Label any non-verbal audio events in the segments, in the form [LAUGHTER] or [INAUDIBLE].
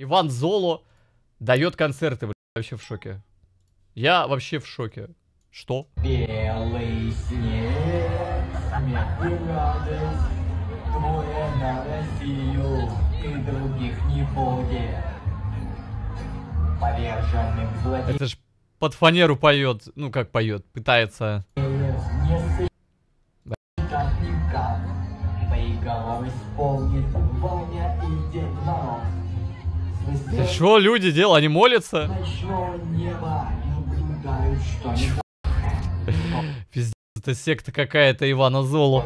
Иван Золо дает концерты, блядь, вообще в шоке. Я вообще в шоке. Что? Белый снег, радость, твоя на Россию, ты других не будет. Поверженным Это ж под фанеру поет, ну как поет, пытается. Да. Никак, никак, что люди делают? Они молятся? Пиздец, это секта какая-то Ивана Золу.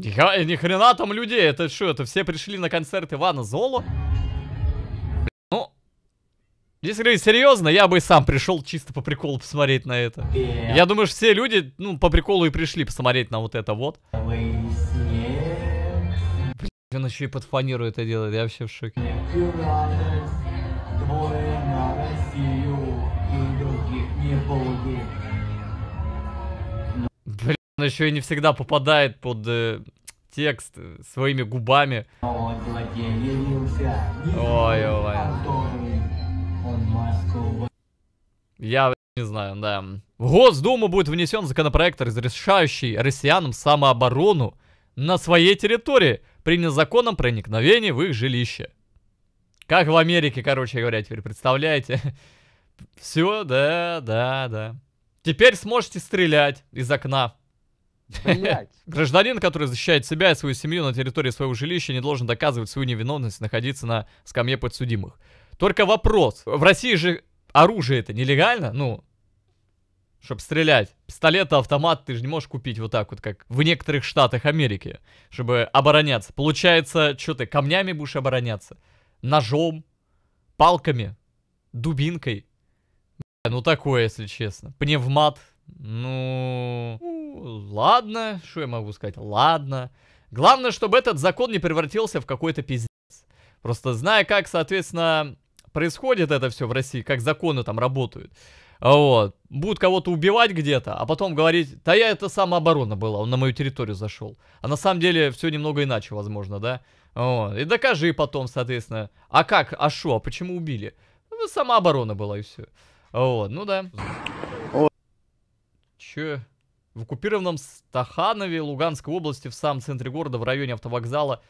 Ни, э, ни хрена там людей, это что, это все пришли на концерт Ивана Золу? Ну, если говорить серьезно, я бы и сам пришел чисто по приколу посмотреть на это. Э. Я думаю, что все люди, ну, по приколу и пришли посмотреть на вот это вот. Он еще и под фанеру это делает, я вообще в шоке. Блин, он еще и не всегда попадает под э, текст э, своими губами. Ой, ой. Я не знаю, да. В Госдуму будет внесен законопроект, разрешающий россиянам самооборону на своей территории принят законом проникновения в их жилище. Как в Америке, короче говоря, теперь представляете? [LAUGHS] Все, да, да, да. Теперь сможете стрелять из окна. Блять. [LAUGHS] Гражданин, который защищает себя и свою семью на территории своего жилища, не должен доказывать свою невиновность находиться на скамье подсудимых. Только вопрос. В России же оружие это нелегально, ну, чтобы стрелять. Пистолет, автомат ты же не можешь купить вот так вот, как в некоторых штатах Америки, чтобы обороняться. Получается, что ты, камнями будешь обороняться? Ножом? Палками? Дубинкой? Бля, ну такое, если честно. Пневмат? Ну... Ладно, что я могу сказать? Ладно. Главное, чтобы этот закон не превратился в какой-то пиздец. Просто зная, как, соответственно, происходит это все в России, как законы там работают, вот. Будут кого-то убивать где-то, а потом говорить, да я это самооборона была, он на мою территорию зашел. А на самом деле все немного иначе, возможно, да? Вот. И докажи потом, соответственно. А как? А шо? А почему убили? Ну, самооборона была и все. Вот, ну да. Че? В оккупированном Стаханове Луганской области в самом центре города в районе автовокзала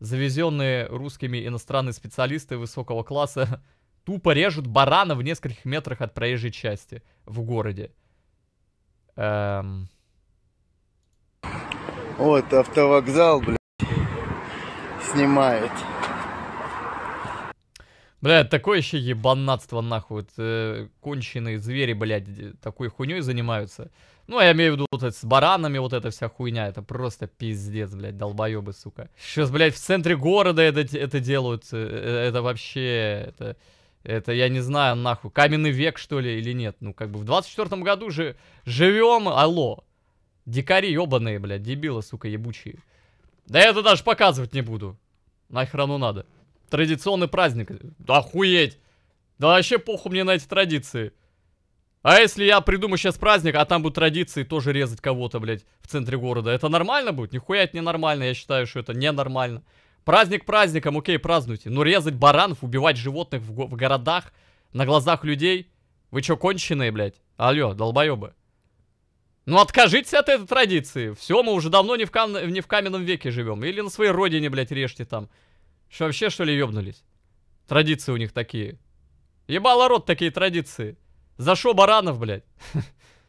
завезенные русскими иностранные специалисты высокого класса тупо режут барана в нескольких метрах от проезжей части в городе. Эм... Вот автовокзал, блядь, снимает. Блядь, такое еще ебанатство, нахуй. Вот, э, конченые звери, блядь, такой хуйней занимаются. Ну, а я имею в виду вот с баранами, вот эта вся хуйня. Это просто пиздец, блядь, долбоебы, сука. Сейчас, блядь, в центре города это, это делают. Э, э, это вообще... Это... Это, я не знаю, нахуй, каменный век, что ли, или нет. Ну, как бы в 24-м году же живем, алло. Дикари ебаные, блядь, дебилы, сука, ебучие. Да я это даже показывать не буду. Нахер оно надо. Традиционный праздник. Да охуеть. Да вообще похуй мне на эти традиции. А если я придумаю сейчас праздник, а там будут традиции тоже резать кого-то, блядь, в центре города, это нормально будет? Нихуя это не нормально, я считаю, что это ненормально. Праздник праздником, окей, празднуйте. Но резать баранов, убивать животных в, го в городах, на глазах людей. Вы чё, конченые, блядь? Алло, долбоёбы. Ну откажитесь от этой традиции. Все, мы уже давно не в, кам не в каменном веке живем. Или на своей родине, блядь, режьте там. Что вообще, что ли, ёбнулись? Традиции у них такие. Ебало рот такие традиции. За шо баранов, блядь? [LAUGHS]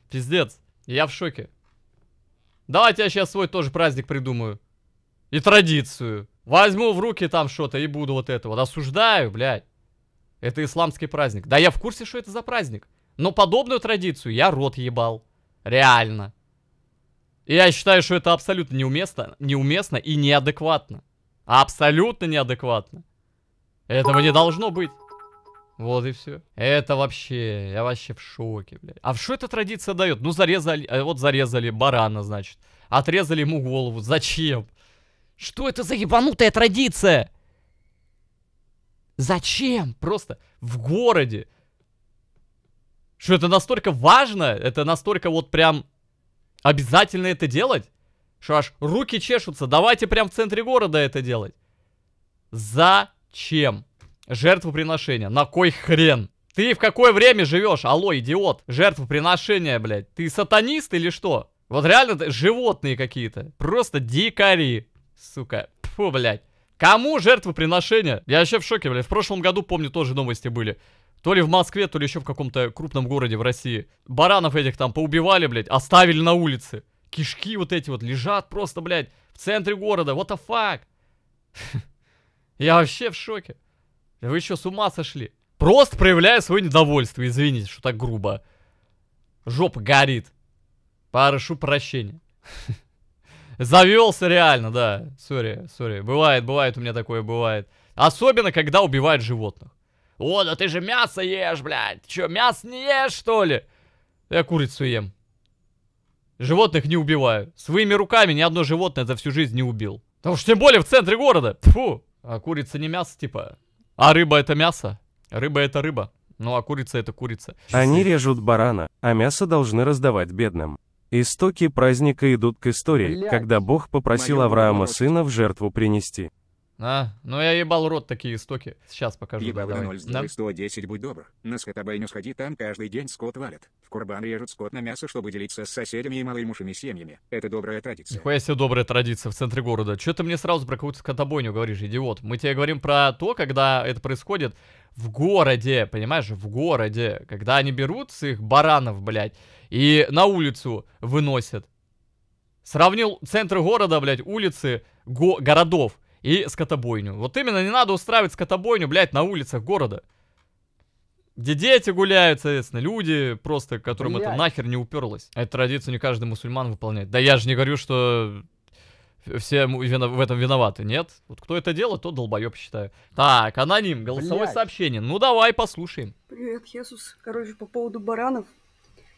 Пиздец. Я в шоке. Давайте я сейчас свой тоже праздник придумаю. И традицию. Возьму в руки там что-то и буду вот это вот. Осуждаю, блядь. Это исламский праздник. Да я в курсе, что это за праздник. Но подобную традицию я рот ебал. Реально. я считаю, что это абсолютно неуместно, неуместно и неадекватно. Абсолютно неадекватно. Этого не должно быть. Вот и все. Это вообще, я вообще в шоке, блядь. А что эта традиция дает? Ну, зарезали, э, вот зарезали барана, значит. Отрезали ему голову. Зачем? Что это за ебанутая традиция? Зачем? Просто в городе. Что это настолько важно? Это настолько вот прям обязательно это делать? Что аж руки чешутся. Давайте прям в центре города это делать. Зачем? Жертвоприношение. На кой хрен? Ты в какое время живешь? Алло, идиот. Жертвоприношение, блядь. Ты сатанист или что? Вот реально животные какие-то. Просто дикари. Сука. Фу, блядь. Кому жертвоприношение? Я вообще в шоке, блядь. В прошлом году, помню, тоже новости были. То ли в Москве, то ли еще в каком-то крупном городе в России. Баранов этих там поубивали, блядь, оставили на улице. Кишки вот эти вот лежат просто, блядь, в центре города. What the fuck? [LAUGHS] Я вообще в шоке. Вы еще с ума сошли. Просто проявляю свое недовольство. Извините, что так грубо. Жопа горит. Прошу прощения. [LAUGHS] Завелся реально, да. Сори, сори. Бывает, бывает, у меня такое бывает. Особенно, когда убивают животных. О, да ты же мясо ешь, блядь. Че, мясо не ешь, что ли? Я курицу ем. Животных не убиваю. Своими руками ни одно животное за всю жизнь не убил. Потому что тем более в центре города. Фу. А курица не мясо, типа. А рыба это мясо. Рыба это рыба. Ну а курица это курица. Они режут барана, а мясо должны раздавать бедным. Истоки праздника идут к истории, Блядь. когда Бог попросил Авраама сына в жертву принести. А, ну я ебал рот такие истоки. Сейчас покажу. Ебал да, 0 да? 110, будь добр. На скотобойню сходи, там каждый день скот валят. В курбан режут скот на мясо, чтобы делиться с соседями и малоимущими семьями. Это добрая традиция. Нихуя себе добрая традиция в центре города. Че ты мне сразу про какую-то скотобойню говоришь, идиот? Мы тебе говорим про то, когда это происходит в городе, понимаешь? В городе. Когда они берут с их баранов, блядь, и на улицу выносят. Сравнил центры города, блядь, улицы го городов и скотобойню. Вот именно не надо устраивать скотобойню, блядь, на улицах города. Где дети гуляют, соответственно, люди просто, которым блядь. это нахер не уперлось. Эту традицию не каждый мусульман выполняет. Да я же не говорю, что все в этом виноваты, нет? Вот кто это делает, тот долбоеб считаю. Так, аноним, голосовое Блядь. сообщение. Ну давай послушаем. Привет, Хесус. Короче, по поводу баранов.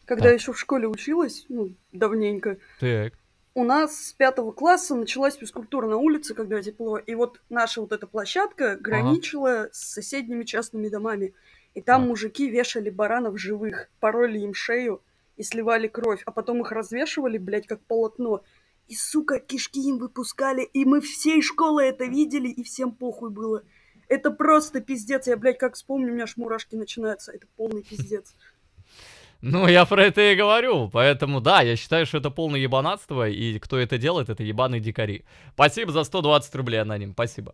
Когда так. еще в школе училась, ну, давненько. Так. У нас с пятого класса началась физкультура на улице, когда тепло. И вот наша вот эта площадка граничила ага. с соседними частными домами. И там ага. мужики вешали баранов живых, пороли им шею и сливали кровь, а потом их развешивали, блядь, как полотно. И, сука, кишки им выпускали, и мы всей школы это видели, и всем похуй было. Это просто пиздец. Я, блядь, как вспомню, у меня аж мурашки начинаются. Это полный [LAUGHS] пиздец. Ну, я про это и говорю. Поэтому, да, я считаю, что это полное ебанатство, и кто это делает, это ебаные дикари. Спасибо за 120 рублей, аноним, спасибо.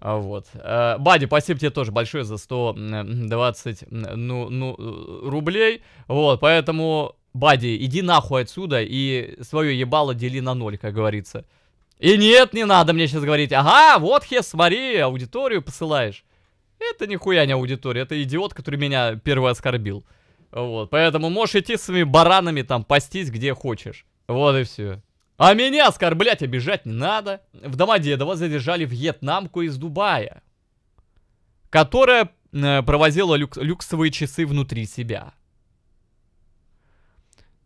А, вот. Э, Бади, спасибо тебе тоже большое за 120 ну, ну, э, рублей. Вот, поэтому, Бади, иди нахуй отсюда и свое ебало дели на ноль, как говорится. И нет, не надо мне сейчас говорить, ага, вот хес, смотри, аудиторию посылаешь. Это нихуя не аудитория, это идиот, который меня первый оскорбил. Вот, поэтому можешь идти своими баранами там пастись где хочешь. Вот и все. А меня оскорблять, обижать не надо. В Домодедово задержали вьетнамку из Дубая, которая э, провозила люк люксовые часы внутри себя.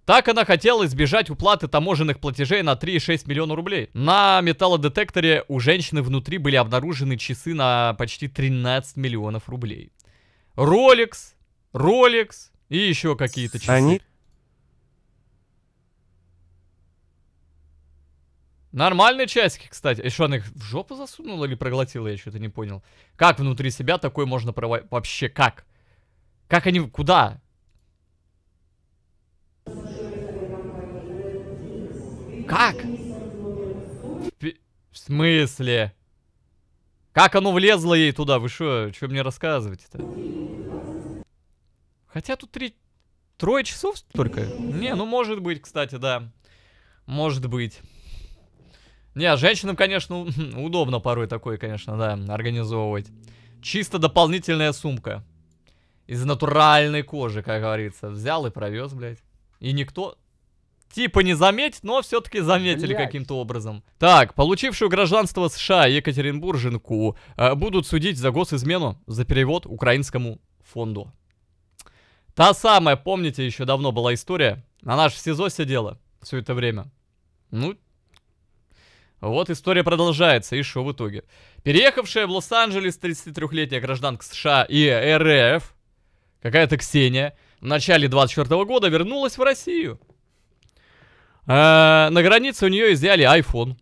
Так она хотела избежать уплаты таможенных платежей на 3,6 миллиона рублей. На металлодетекторе у женщины внутри были обнаружены часы на почти 13 миллионов рублей. Ролекс, Ролекс. И еще какие-то часы. Они... Нормальные часики, кстати. И а что, она их в жопу засунула или проглотила? Я что-то не понял. Как внутри себя такое можно проводить? Вообще, как? Как они... Куда? Как? В, в смысле? Как оно влезло ей туда? Вы что? Что мне рассказываете-то? Хотя тут три... Трое часов только? Не, ну может быть, кстати, да. Может быть. Не, а женщинам, конечно, [LAUGHS] удобно порой такое, конечно, да, организовывать. Чисто дополнительная сумка. Из натуральной кожи, как говорится. Взял и провез, блядь. И никто типа не заметит, но все-таки заметили каким-то образом. Так, получившую гражданство США Екатеринбурженку э, будут судить за госизмену за перевод украинскому фонду. Та самая, помните, еще давно была история. Она же в СИЗО сидела все это время. Ну, вот история продолжается, и что в итоге? Переехавшая в Лос-Анджелес 33-летняя гражданка США и РФ, какая-то Ксения, в начале 24 года вернулась в Россию. Э -э, на границе у нее изъяли iPhone,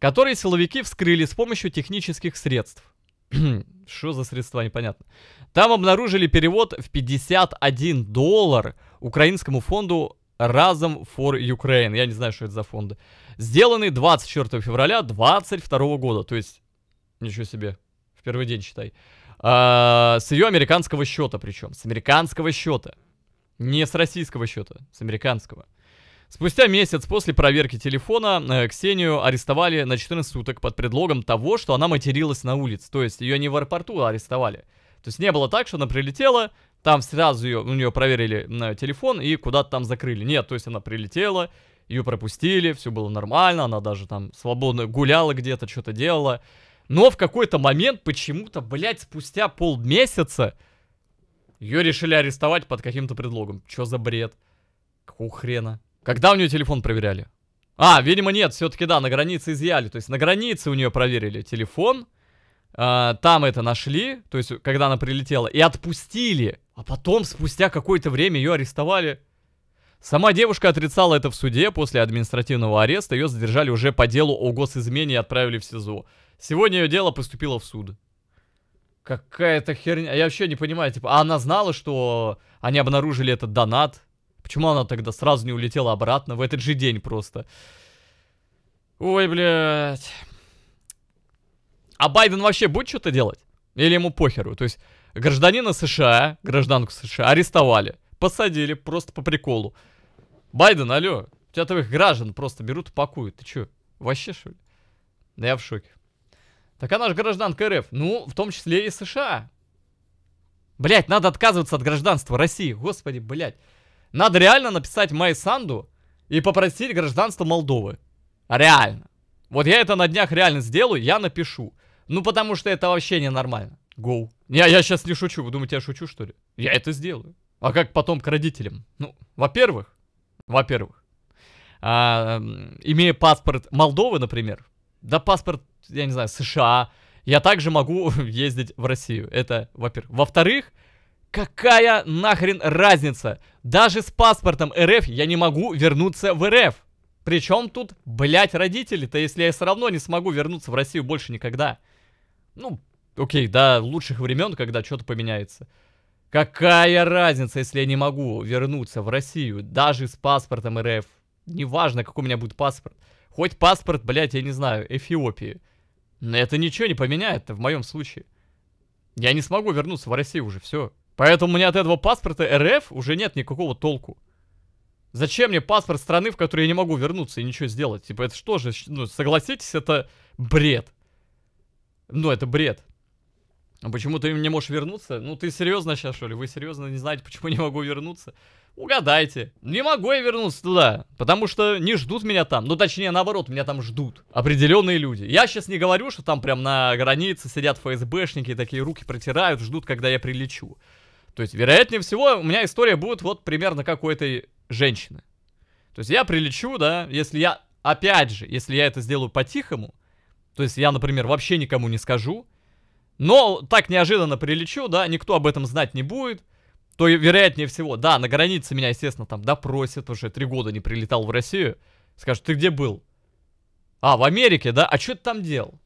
который силовики вскрыли с помощью технических средств. [CLEARS THROAT] Что за средства, непонятно. Там обнаружили перевод в 51 доллар украинскому фонду Разом for Ukraine. Я не знаю, что это за фонды. Сделанный 24 февраля 22 года. То есть, ничего себе, в первый день считай. А, с ее американского счета причем. С американского счета. Не с российского счета, с американского. Спустя месяц после проверки телефона э, Ксению арестовали на 14 суток под предлогом того, что она материлась на улице. То есть ее не в аэропорту арестовали. То есть не было так, что она прилетела, там сразу ее, у нее проверили на э, телефон и куда-то там закрыли. Нет, то есть она прилетела, ее пропустили, все было нормально, она даже там свободно гуляла где-то, что-то делала. Но в какой-то момент почему-то, блядь, спустя полмесяца ее решили арестовать под каким-то предлогом. Что за бред? Какого хрена? Когда у нее телефон проверяли? А, видимо, нет, все-таки да, на границе изъяли. То есть на границе у нее проверили телефон. Э, там это нашли, то есть когда она прилетела, и отпустили. А потом, спустя какое-то время, ее арестовали. Сама девушка отрицала это в суде. После административного ареста ее задержали уже по делу о госизмене и отправили в СИЗО. Сегодня ее дело поступило в суд. Какая-то херня. Я вообще не понимаю, типа, а она знала, что они обнаружили этот донат? Почему она тогда сразу не улетела обратно в этот же день просто? Ой, блядь. А Байден вообще будет что-то делать? Или ему похеру? То есть гражданина США, гражданку США арестовали, посадили просто по приколу. Байден, алло, у тебя твоих граждан просто берут и пакуют. Ты чё, вообще что ли? Да я в шоке. Так она же гражданка РФ. Ну, в том числе и США. Блять, надо отказываться от гражданства России. Господи, блять. Надо реально написать Майсанду и попросить гражданство Молдовы. Реально. Вот я это на днях реально сделаю, я напишу. Ну, потому что это вообще ненормально. Гоу. Я, я сейчас не шучу. Вы думаете, я шучу, что ли? Я это сделаю. А как потом к родителям? Ну, во-первых, во-первых, а, имея паспорт Молдовы, например, да паспорт, я не знаю, США, я также могу [LAUGHS] ездить в Россию. Это, во-первых. Во-вторых, Какая нахрен разница? Даже с паспортом РФ я не могу вернуться в РФ. Причем тут, блять, родители-то, если я все равно не смогу вернуться в Россию больше никогда. Ну, окей, до лучших времен, когда что-то поменяется. Какая разница, если я не могу вернуться в Россию, даже с паспортом РФ? Неважно, какой у меня будет паспорт. Хоть паспорт, блять, я не знаю, Эфиопии. Но это ничего не поменяет в моем случае. Я не смогу вернуться в Россию уже, все. Поэтому у меня от этого паспорта РФ уже нет никакого толку. Зачем мне паспорт страны, в которой я не могу вернуться и ничего сделать? Типа, это что же, ну, согласитесь, это бред. Ну, это бред. А почему ты не можешь вернуться? Ну, ты серьезно сейчас, что ли? Вы серьезно не знаете, почему не могу вернуться? Угадайте. Не могу я вернуться туда, потому что не ждут меня там. Ну, точнее, наоборот, меня там ждут определенные люди. Я сейчас не говорю, что там прям на границе сидят ФСБшники, такие руки протирают, ждут, когда я прилечу. То есть, вероятнее всего, у меня история будет вот примерно как у этой женщины. То есть я прилечу, да, если я, опять же, если я это сделаю по-тихому, то есть я, например, вообще никому не скажу, но так неожиданно прилечу, да, никто об этом знать не будет, то вероятнее всего, да, на границе меня, естественно, там допросят, уже три года не прилетал в Россию, скажут, ты где был? А, в Америке, да? А что ты там делал?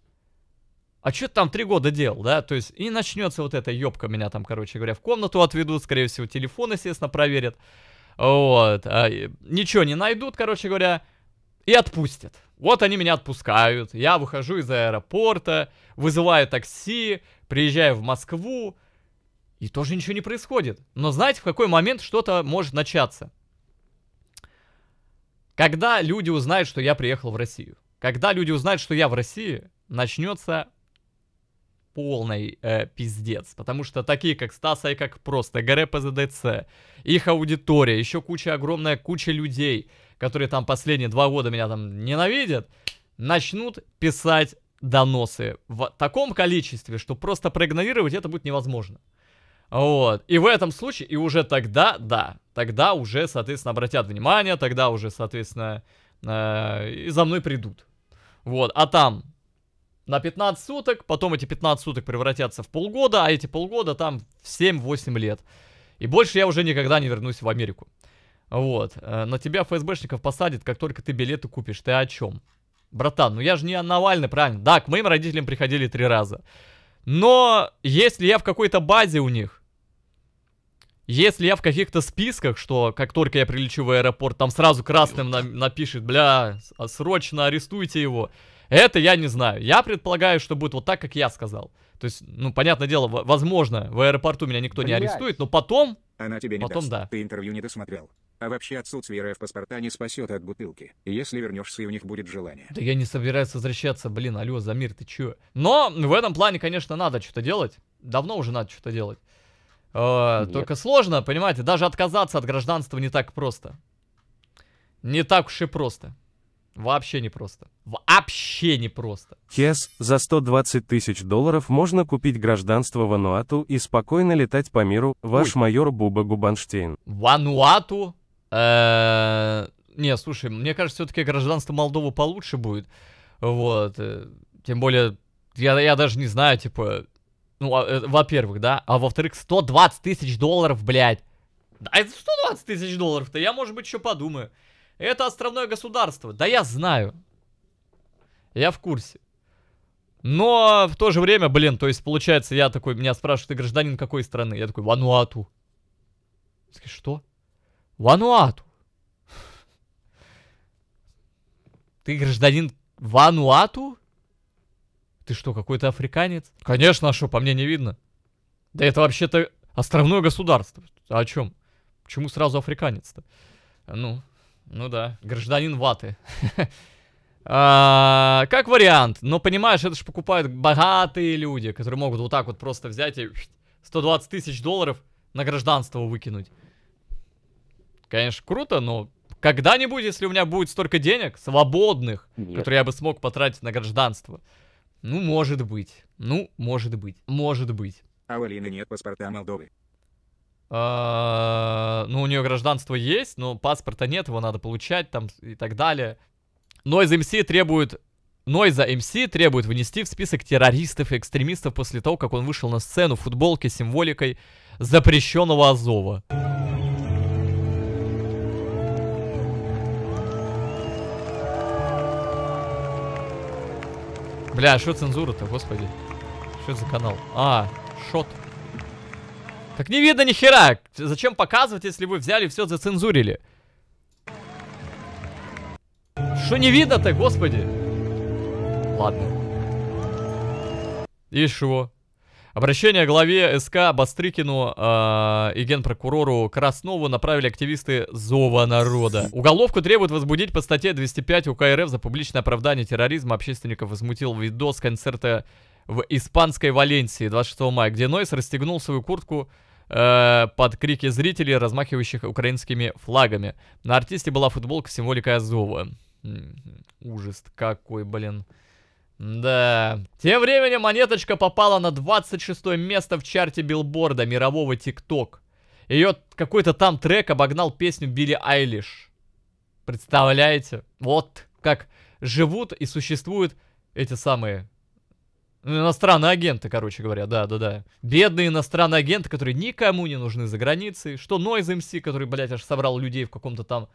а что ты там три года делал, да? То есть, и начнется вот эта ёбка меня там, короче говоря, в комнату отведут, скорее всего, телефон, естественно, проверят. Вот, а, ничего не найдут, короче говоря, и отпустят. Вот они меня отпускают, я выхожу из аэропорта, вызываю такси, приезжаю в Москву, и тоже ничего не происходит. Но знаете, в какой момент что-то может начаться? Когда люди узнают, что я приехал в Россию. Когда люди узнают, что я в России, начнется полный э, пиздец. Потому что такие, как Стаса и как просто, ГР ПЗДЦ, их аудитория, еще куча, огромная куча людей, которые там последние два года меня там ненавидят, начнут писать доносы в таком количестве, что просто проигнорировать это будет невозможно. Вот. И в этом случае, и уже тогда, да, тогда уже, соответственно, обратят внимание, тогда уже, соответственно, э, и за мной придут. Вот. А там на 15 суток, потом эти 15 суток превратятся в полгода, а эти полгода там в 7-8 лет. И больше я уже никогда не вернусь в Америку. Вот. Э, на тебя ФСБшников посадят, как только ты билеты купишь. Ты о чем? Братан, ну я же не Навальный, правильно? Да, к моим родителям приходили три раза. Но если я в какой-то базе у них, если я в каких-то списках, что как только я прилечу в аэропорт, там сразу красным на напишет, бля, срочно арестуйте его. Это я не знаю. Я предполагаю, что будет вот так, как я сказал. То есть, ну, понятное дело, возможно, в аэропорту меня никто Блять. не арестует, но потом... Она тебе не потом даст. да. Ты интервью не досмотрел. А вообще отсутствие РФ паспорта не спасет от бутылки. Если вернешься, и у них будет желание. Да я не собираюсь возвращаться, блин, алло, Замир, ты чё? Но в этом плане, конечно, надо что-то делать. Давно уже надо что-то делать. Э, только сложно, понимаете, даже отказаться от гражданства не так просто. Не так уж и просто. Вообще не просто. Вообще не просто. Хес, за 120 тысяч долларов можно купить гражданство Вануату и спокойно летать по миру, ваш Ой. майор Буба Губанштейн. Вануату? Э не, слушай, мне кажется, все-таки гражданство Молдовы получше будет. Вот. Э, тем более, я, я даже не знаю, типа, ну, а, э, во-первых, да, а во-вторых, 120 тысяч долларов, блядь. Да это 120 тысяч долларов-то, я, может быть, еще подумаю. Это островное государство. Да я знаю. Я в курсе. Но в то же время, блин, то есть получается, я такой, меня спрашивают, ты гражданин какой страны? Я такой, Вануату. Скажи, что? Вануату. [LAUGHS] Ты гражданин Вануату? Ты что, какой-то африканец? Конечно, а что, по мне не видно. Да это вообще-то островное государство. А о чем? Почему сразу африканец-то? Ну, ну да, гражданин ваты. [LAUGHS] А, как вариант, но понимаешь, это же покупают богатые люди, которые могут вот так вот просто взять и 120 тысяч долларов на гражданство выкинуть. Конечно, круто, но когда-нибудь, если у меня будет столько денег, свободных, Нет. которые я бы смог потратить на гражданство, ну, может быть. Ну, может быть. Может быть. А у Алины нет паспорта Молдовы. А, ну, у нее гражданство есть, но паспорта нет, его надо получать там и так далее. Нойз МС требует... Нойза МС требует внести в список террористов и экстремистов после того, как он вышел на сцену в футболке с символикой запрещенного Азова. Бля, а что цензура-то, господи? Что за канал? А, шот. Так не видно ни хера. Зачем показывать, если вы взяли все зацензурили? Что не видно-то, господи? Ладно. И что. Обращение главе СК Бастрыкину э, и генпрокурору Краснову направили активисты Зова народа. Уголовку требуют возбудить по статье 205 УК РФ за публичное оправдание терроризма. Общественников возмутил видос концерта в испанской Валенсии 26 мая, где Нойс расстегнул свою куртку Э, под крики зрителей, размахивающих украинскими флагами. На артисте была футболка с символикой Азова. Ужас какой, блин. Да. Тем временем монеточка попала на 26 место в чарте билборда мирового ТикТок. Ее какой-то там трек обогнал песню Билли Айлиш. Представляете? Вот как живут и существуют эти самые Иностранные агенты, короче говоря, да-да-да. Бедные иностранные агенты, которые никому не нужны за границей. Что Noise MC, который, блядь, аж собрал людей в каком-то там...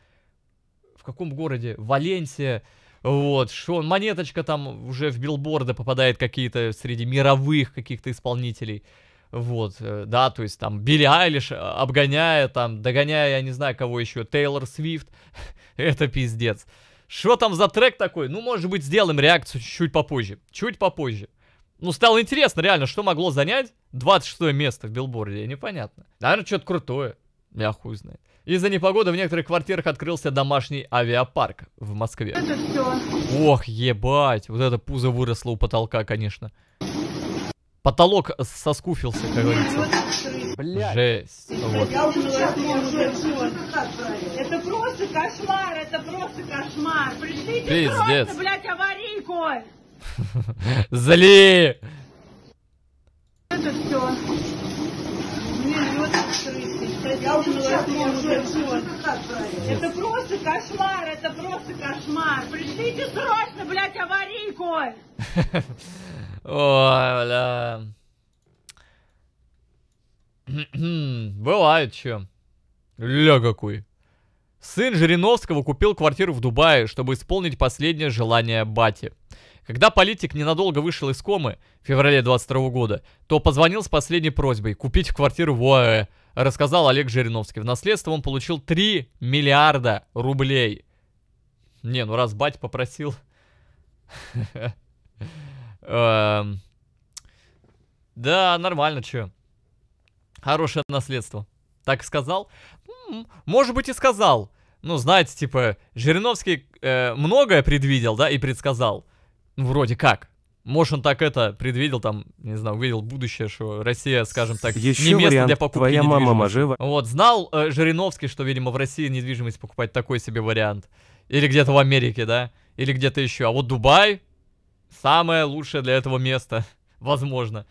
В каком городе? Валенсия. Вот, что он, монеточка там уже в билборды попадает какие-то среди мировых каких-то исполнителей. Вот, э, да, то есть там Билли Айлиш э, обгоняя, там, догоняя, я не знаю, кого еще, Тейлор Свифт. [LAUGHS] Это пиздец. Что там за трек такой? Ну, может быть, сделаем реакцию чуть попозже. Чуть попозже. Ну, стало интересно, реально, что могло занять 26 место в билборде, непонятно. Наверное, что-то крутое, я хуй знает. Из-за непогоды в некоторых квартирах открылся домашний авиапарк в Москве. Это все. Ох, ебать, вот это пузо выросло у потолка, конечно. Потолок соскуфился, как говорится. Блядь. Жесть. Вот. Я уже сейчас Это просто кошмар, это просто кошмар. Пришлите Пиздец. просто, блядь, аварийку. Зали! Это все. Мне льет крысы. Я уже сейчас Это просто кошмар, это просто кошмар. Пришлите срочно, блядь, аварийку. [LAUGHS] Ой, бля. [CLEARS THROAT] Бывает что. Ля какой. Сын Жириновского купил квартиру в Дубае, чтобы исполнить последнее желание бати. Когда политик ненадолго вышел из комы в феврале 22 года, то позвонил с последней просьбой купить квартиру в ОАЭ, рассказал Олег Жириновский. В наследство он получил 3 миллиарда рублей. Не, ну раз бать попросил... [LAUGHS] Эм, да, нормально, чё. Хорошее наследство. Так сказал? Может быть и сказал. Ну, знаете, типа, Жириновский э, многое предвидел, да, и предсказал. Ну, вроде как. Может, он так это предвидел, там, не знаю, увидел будущее, что Россия, скажем так, Еще не место вариант. для покупки Твоя мама мажива. Вот, знал э, Жириновский, что, видимо, в России недвижимость покупать такой себе вариант. Или где-то в Америке, да? Или где-то еще. А вот Дубай самое лучшее для этого место, [LAUGHS] возможно.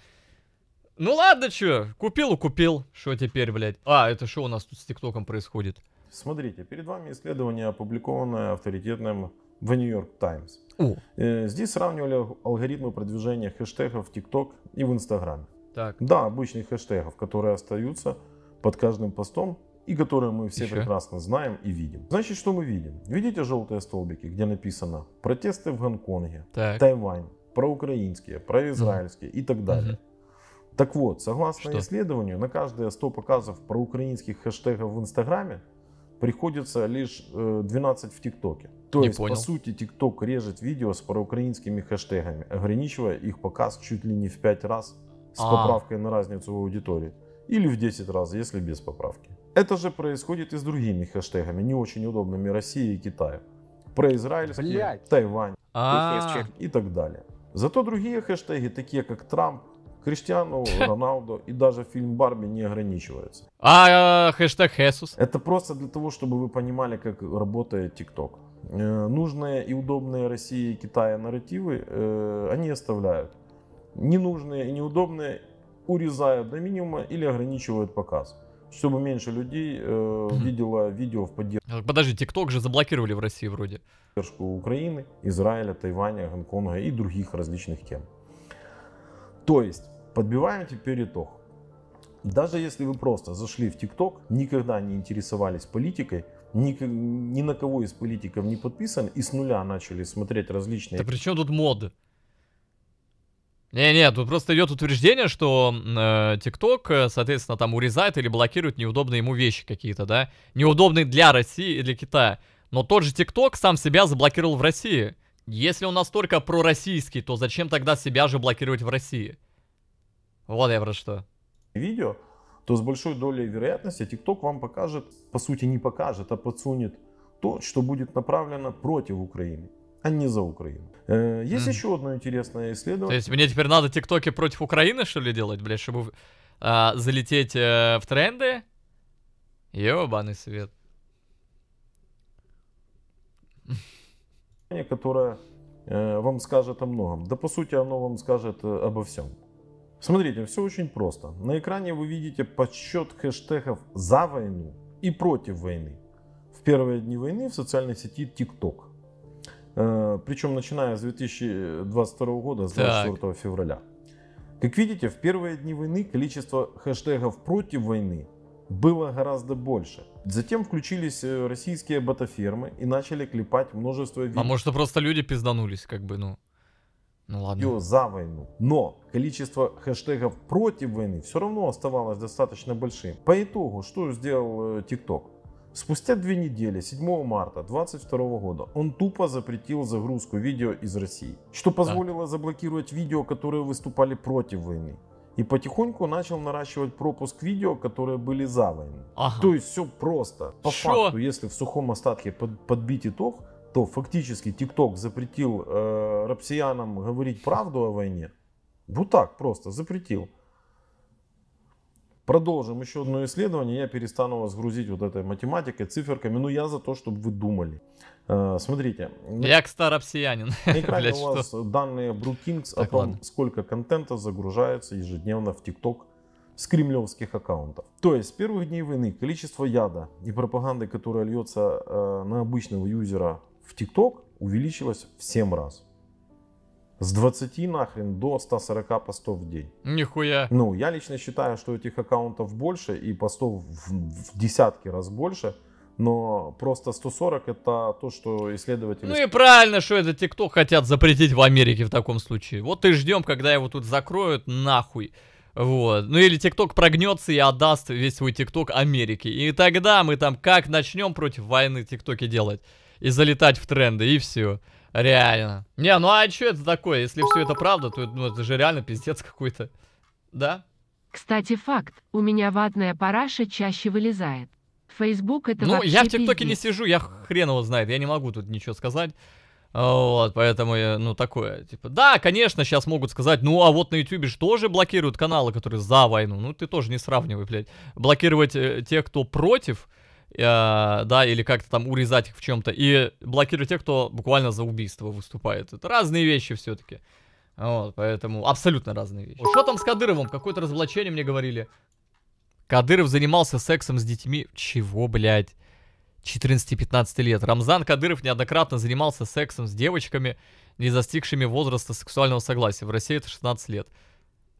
Ну ладно, что? купил и купил. Что теперь, блядь? А, это что у нас тут с ТикТоком происходит? Смотрите, перед вами исследование, опубликованное авторитетным в Нью-Йорк Таймс. Здесь сравнивали алгоритмы продвижения хэштегов в TikTok и в Инстаграме. Так. Да, обычных хэштегов, которые остаются под каждым постом и которые мы все Еще? прекрасно знаем и видим. Значит, что мы видим? Видите желтые столбики, где написано «Протесты в Гонконге», так. «Тайвань», «Проукраинские», «Произраильские» угу. и так далее. Угу. Так вот, согласно что? исследованию, на каждые 100 показов проукраинских хэштегов в Инстаграме приходится лишь 12 э, в ТикТоке. То не есть, понял. по сути, TikTok режет видео с проукраинскими хэштегами, ограничивая их показ чуть ли не в 5 раз с а. поправкой на разницу в аудитории. Или в 10 раз, если без поправки. Это же происходит и с другими хэштегами, не очень удобными России и Китаю. Про израильские, Тайвань А-а-а. и так далее. Зато другие хэштеги, такие как Трамп, Криштиану, Роналду и даже фильм Барби не ограничиваются. А э, хэштег Хесус? Это просто для того, чтобы вы понимали, как работает ТикТок. Э, нужные и удобные России и Китая нарративы э, они оставляют. Ненужные и неудобные урезают до минимума или ограничивают показ чтобы меньше людей э, видело видео в поддержку. А, подожди, ТикТок же заблокировали в России вроде. Поддержку Украины, Израиля, Тайваня, Гонконга и других различных тем. То есть, подбиваем теперь итог. Даже если вы просто зашли в ТикТок, никогда не интересовались политикой, ни, ни на кого из политиков не подписан, и с нуля начали смотреть различные... Да при чем тут мод? Не-не, тут просто идет утверждение, что э, э, соответственно, там урезает или блокирует неудобные ему вещи какие-то, да? Неудобные для России и для Китая. Но тот же Тикток сам себя заблокировал в России. Если он настолько пророссийский, то зачем тогда себя же блокировать в России? Вот я про что. Видео, то с большой долей вероятности TikTok вам покажет, по сути не покажет, а подсунет то, что будет направлено против Украины а не за Украину. Э, есть mm. еще одно интересное исследование. То есть мне теперь надо тиктоки против Украины, что ли, делать, блядь, чтобы а, залететь а, в тренды? Ёбаный свет. Которое э, вам скажет о многом. Да, по сути, оно вам скажет э, обо всем. Смотрите, все очень просто. На экране вы видите подсчет хэштегов за войну и против войны. В первые дни войны в социальной сети TikTok. Э, Причем начиная с 2022 года, с 24 так. февраля. Как видите, в первые дни войны количество хэштегов против войны было гораздо больше. Затем включились э, российские ботафермы и начали клепать множество а видео. А может, просто люди пизданулись, как бы, ну. Ну ладно. ее за войну. Но количество хэштегов против войны все равно оставалось достаточно большим. По итогу, что сделал э, ТикТок? Спустя две недели, 7 марта 2022 года, он тупо запретил загрузку видео из России, что позволило да. заблокировать видео, которые выступали против войны. И потихоньку начал наращивать пропуск видео, которые были за войну. Ага. То есть все просто. По Шо? факту, если в сухом остатке под, подбить итог, то фактически TikTok запретил э, рапсиянам говорить правду о войне. Вот так просто запретил. Продолжим еще одно исследование. Я перестану вас грузить вот этой математикой, циферками. Ну, я за то, чтобы вы думали. Э, смотрите. Я к старопсиянин. [LAUGHS] экране у вас что? данные Brookings так, о том, ладно. сколько контента загружается ежедневно в TikTok с кремлевских аккаунтов. То есть с первых дней войны количество яда и пропаганды, которая льется э, на обычного юзера в ТикТок увеличилось в 7 раз. С 20 нахрен до 140 постов в день. Нихуя. Ну, я лично считаю, что этих аккаунтов больше и постов в, в десятки раз больше. Но просто 140 это то, что исследователи... Ну и правильно, что это ТикТок хотят запретить в Америке в таком случае. Вот и ждем, когда его тут закроют, нахуй. Вот. Ну или ТикТок прогнется и отдаст весь свой ТикТок Америке. И тогда мы там как начнем против войны ТикТоки делать и залетать в тренды, и все. Реально. Не, ну а что это такое? Если все это правда, то ну, это же реально пиздец какой-то. Да? Кстати, факт. У меня ватная параша чаще вылезает. Фейсбук это Ну, я в ТикТоке не сижу, я хрен его знает. Я не могу тут ничего сказать. Вот, поэтому, я, ну, такое, типа, да, конечно, сейчас могут сказать, ну, а вот на Ютубе же тоже блокируют каналы, которые за войну, ну, ты тоже не сравнивай, блядь, блокировать э, тех, кто против, э, да, или как-то там урезать их в чем-то, и блокировать тех, кто буквально за убийство выступает. Это разные вещи все-таки. Вот, поэтому абсолютно разные вещи. Что там с Кадыровым? Какое-то разоблачение мне говорили. Кадыров занимался сексом с детьми. Чего, блядь? 14-15 лет. Рамзан Кадыров неоднократно занимался сексом с девочками, не застигшими возраста сексуального согласия. В России это 16 лет.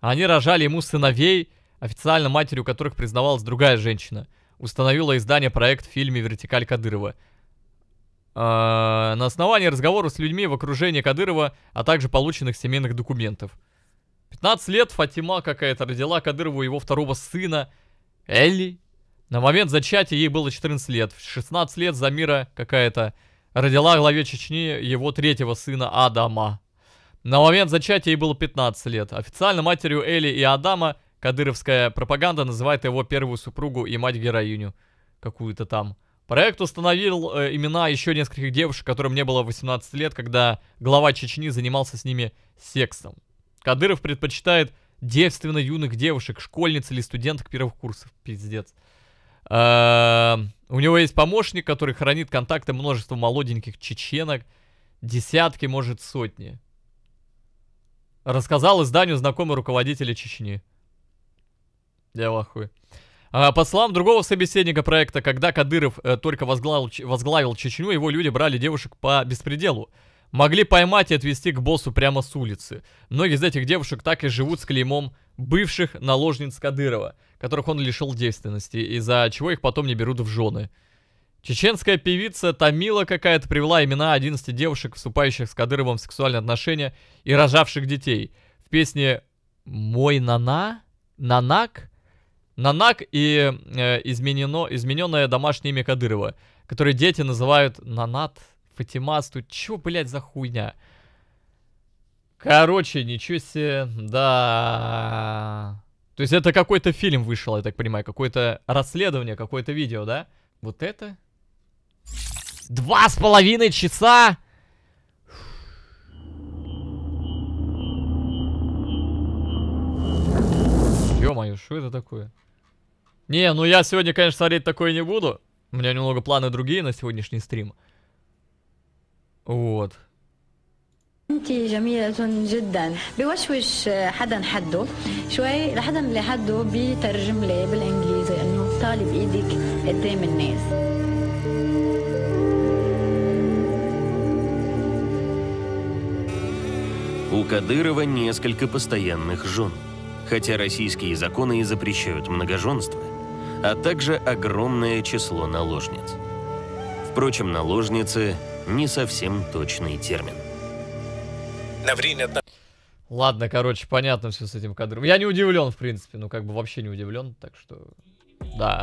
Они рожали ему сыновей, официально матерью которых признавалась другая женщина – установило издание проект в фильме «Вертикаль Кадырова». А, на основании разговоров с людьми в окружении Кадырова, а также полученных семейных документов. 15 лет Фатима какая-то родила Кадырову его второго сына Элли. На момент зачатия ей было 14 лет. В 16 лет Замира какая-то родила главе Чечни его третьего сына Адама. На момент зачатия ей было 15 лет. Официально матерью Элли и Адама Кадыровская пропаганда называет его первую супругу и мать-героиню. Какую-то там. Проект установил э, имена еще нескольких девушек, которым не было 18 лет, когда глава Чечни занимался с ними сексом. Кадыров предпочитает девственно юных девушек, школьниц или студенток первых курсов. Пиздец. Э у него есть помощник, который хранит контакты множества молоденьких чеченок. Десятки, может, сотни. Рассказал изданию знакомый руководителя Чечни. Я в ахуе. По словам другого собеседника проекта, когда Кадыров э, только возглавил, возглавил Чечню, его люди брали девушек по беспределу. Могли поймать и отвезти к боссу прямо с улицы. Многие из этих девушек так и живут с клеймом бывших наложниц Кадырова, которых он лишил девственности, из-за чего их потом не берут в жены. Чеченская певица Тамила какая-то привела имена 11 девушек, вступающих с Кадыровым в сексуальные отношения и рожавших детей. В песне «Мой Нана», «Нанак» Нанак и э, изменено, измененное домашнее имя Кадырова, которое дети называют Нанат, Фатимас, тут чего, блядь, за хуйня? Короче, ничего себе, да... То есть это какой-то фильм вышел, я так понимаю, какое-то расследование, какое-то видео, да? Вот это? Два с половиной часа? Ё-моё, что это такое? Не, ну я сегодня, конечно, смотреть такое не буду. У меня немного планы другие на сегодняшний стрим. Вот. У Кадырова несколько постоянных жен хотя российские законы и запрещают многоженство, а также огромное число наложниц. Впрочем, наложницы – не совсем точный термин. На время... Ладно, короче, понятно все с этим кадром. Я не удивлен, в принципе, ну как бы вообще не удивлен, так что... Да.